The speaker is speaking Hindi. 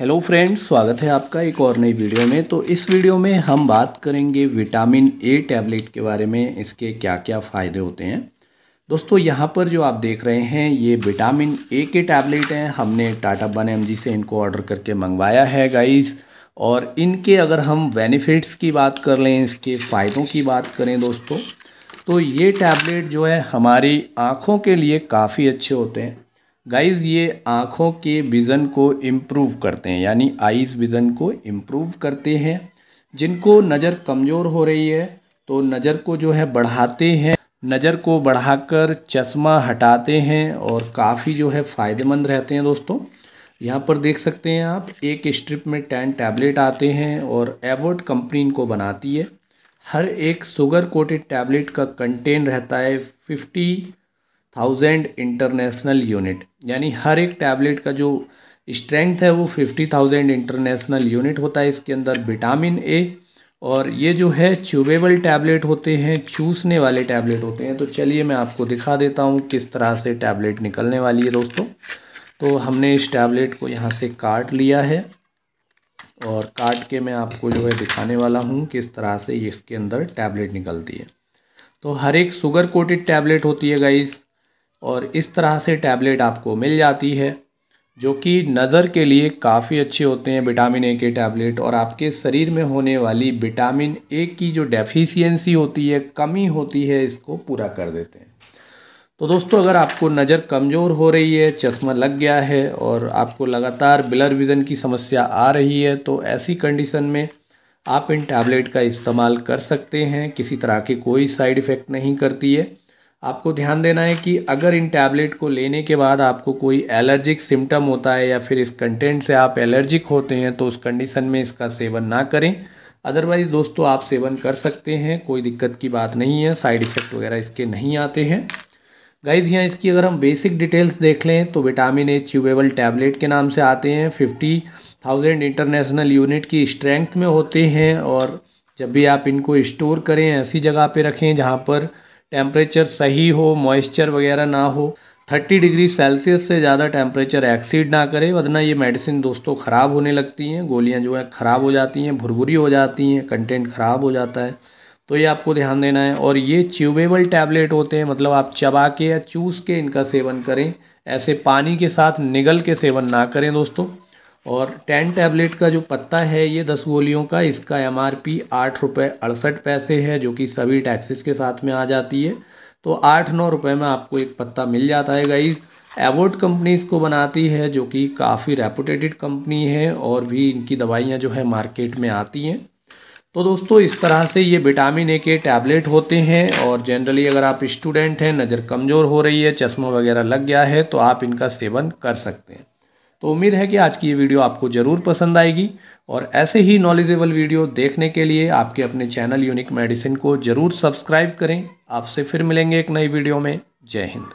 हेलो फ्रेंड्स स्वागत है आपका एक और नई वीडियो में तो इस वीडियो में हम बात करेंगे विटामिन ए टैबलेट के बारे में इसके क्या क्या फ़ायदे होते हैं दोस्तों यहाँ पर जो आप देख रहे हैं ये विटामिन ए के टैबलेट हैं हमने टाटा बन एम से इनको ऑर्डर करके मंगवाया है गाइस और इनके अगर हम बेनिफिट्स की बात कर लें इसके फ़ायदों की बात करें दोस्तों तो ये टैबलेट जो है हमारी आँखों के लिए काफ़ी अच्छे होते हैं गाइज ये आँखों के विज़न को इम्प्रूव करते हैं यानी आईज़ विज़न को इम्प्रूव करते हैं जिनको नज़र कमज़ोर हो रही है तो नज़र को जो है बढ़ाते हैं नज़र को बढ़ाकर चश्मा हटाते हैं और काफ़ी जो है फ़ायदेमंद रहते हैं दोस्तों यहाँ पर देख सकते हैं आप एक स्ट्रिप में टेन टैबलेट आते हैं और एवर्ट कंपनी इनको बनाती है हर एक शुगर कोटेड टैबलेट का कंटेन रहता है फिफ्टी थाउजेंड इंटरनेशनल यूनिट यानी हर एक टैबलेट का जो स्ट्रेंथ है वो फिफ्टी थाउजेंड इंटरनेशनल यूनिट होता है इसके अंदर विटामिन ए और ये जो है च्यूबेबल टैबलेट होते हैं चूसने वाले टैबलेट होते हैं तो चलिए मैं आपको दिखा देता हूँ किस तरह से टैबलेट निकलने वाली है दोस्तों तो हमने इस टैबलेट को यहाँ से काट लिया है और काट के मैं आपको जो है दिखाने वाला हूँ किस तरह से इसके अंदर टैबलेट निकलती है तो हर एक शुगर कोटेड टैबलेट होती है गाइस और इस तरह से टैबलेट आपको मिल जाती है जो कि नज़र के लिए काफ़ी अच्छे होते हैं विटामिन ए के टैबलेट और आपके शरीर में होने वाली विटामिन ए की जो डेफिशिएंसी होती है कमी होती है इसको पूरा कर देते हैं तो दोस्तों अगर आपको नज़र कमज़ोर हो रही है चश्मा लग गया है और आपको लगातार ब्लर विज़न की समस्या आ रही है तो ऐसी कंडीशन में आप इन टैबलेट का इस्तेमाल कर सकते हैं किसी तरह की कोई साइड इफ़ेक्ट नहीं करती है आपको ध्यान देना है कि अगर इन टैबलेट को लेने के बाद आपको कोई एलर्जिक सिम्टम होता है या फिर इस कंटेंट से आप एलर्जिक होते हैं तो उस कंडीशन में इसका सेवन ना करें अदरवाइज़ दोस्तों आप सेवन कर सकते हैं कोई दिक्कत की बात नहीं है साइड इफ़ेक्ट वगैरह इसके नहीं आते हैं गाइज़ यहाँ इसकी अगर हम बेसिक डिटेल्स देख लें तो विटामिन ए च्यूबेबल टैबलेट के नाम से आते हैं फिफ्टी थाउजेंड इंटरनेशनल यूनिट की स्ट्रेंथ में होते हैं और जब भी आप इनको स्टोर करें ऐसी जगह पे रखें जहाँ पर टेम्परेचर सही हो मॉइस्चर वगैरह ना हो 30 डिग्री सेल्सियस से ज़्यादा टेम्परेचर एक्सीड ना करे वरना ये मेडिसिन दोस्तों ख़राब होने लगती हैं गोलियां जो है ख़राब हो जाती हैं भुरभुरी हो जाती हैं कंटेंट ख़राब हो जाता है तो ये आपको ध्यान देना है और ये च्यूबेबल टैबलेट होते हैं मतलब आप चबा के या चूस के इनका सेवन करें ऐसे पानी के साथ निगल के सेवन ना करें दोस्तों और टेन टैबलेट का जो पत्ता है ये दस गोलियों का इसका एम आर पी आठ रुपये अड़सठ पैसे है जो कि सभी टैक्सेस के साथ में आ जाती है तो आठ नौ रुपये में आपको एक पत्ता मिल जाता है गाइज एवोर्ड कंपनी इसको बनाती है जो कि काफ़ी रेपुटेटेड कंपनी है और भी इनकी दवाइयाँ जो है मार्केट में आती हैं तो दोस्तों इस तरह से ये विटामिन ए के टैबलेट होते हैं और जनरली अगर आप स्टूडेंट हैं नज़र कमज़ोर हो रही है चश्मा वगैरह लग गया है तो आप इनका सेवन कर सकते हैं तो उम्मीद है कि आज की ये वीडियो आपको ज़रूर पसंद आएगी और ऐसे ही नॉलेजेबल वीडियो देखने के लिए आपके अपने चैनल यूनिक मेडिसिन को ज़रूर सब्सक्राइब करें आपसे फिर मिलेंगे एक नई वीडियो में जय हिंद